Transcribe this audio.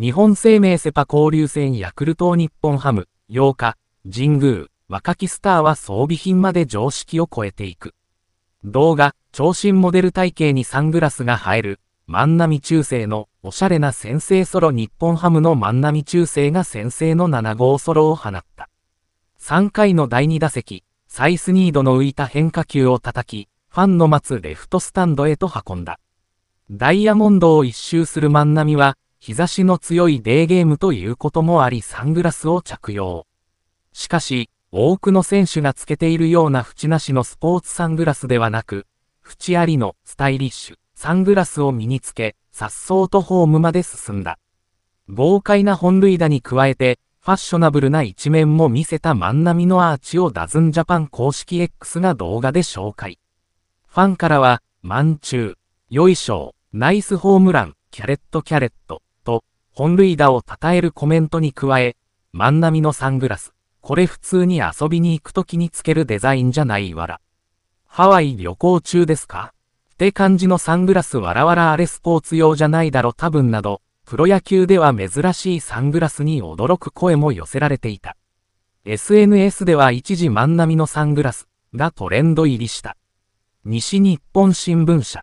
日本生命セパ交流戦ヤクルト日本ハム、8日、神宮、若きスターは装備品まで常識を超えていく。動画、長身モデル体型にサングラスが映える、万波中世のおしゃれな先制ソロ日本ハムの万波中世が先制の7号ソロを放った。3回の第2打席、サイスニードの浮いた変化球を叩き、ファンの待つレフトスタンドへと運んだ。ダイヤモンドを一周する万波は、日差しの強いデーゲームということもありサングラスを着用。しかし、多くの選手がつけているような縁なしのスポーツサングラスではなく、縁ありのスタイリッシュ、サングラスを身につけ、颯爽とホームまで進んだ。豪快な本塁打に加えて、ファッショナブルな一面も見せた万波のアーチをダズンジャパン公式 X が動画で紹介。ファンからは、満中、よいしょナイスホームラン、キャレットキャレット。と、本塁打を称えるコメントに加え、万波のサングラス、これ普通に遊びに行くときにつけるデザインじゃないわら。ハワイ旅行中ですかって感じのサングラスわらわらあれスポーツ用じゃないだろ多分など、プロ野球では珍しいサングラスに驚く声も寄せられていた。SNS では一時万波のサングラスがトレンド入りした。西日本新聞社。